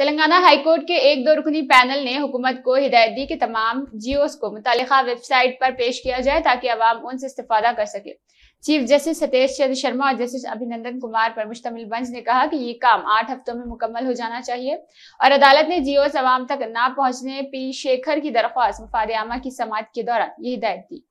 Telangana high court के एक दो रुकनी पैनल ने हुकूमत को हिदायत दी कि तमाम जियोस को मुतल वेबसाइट पर पेश किया जाए ताकि आवाम उनसे इस्तेफादा कर सके चीफ जस्टिस सतीश चंद्र शर्मा और जस्टिस अभिनंदन कुमार पर मुश्तमिल बंच ने कहा कि ये काम आठ हफ्तों में मुकम्मल हो जाना चाहिए और अदालत ने जियोस आवाम तक ना पहुंचने पी शेखर की दरख्वास्त मफाद आमा की समात के दौरान ये हिदायत दी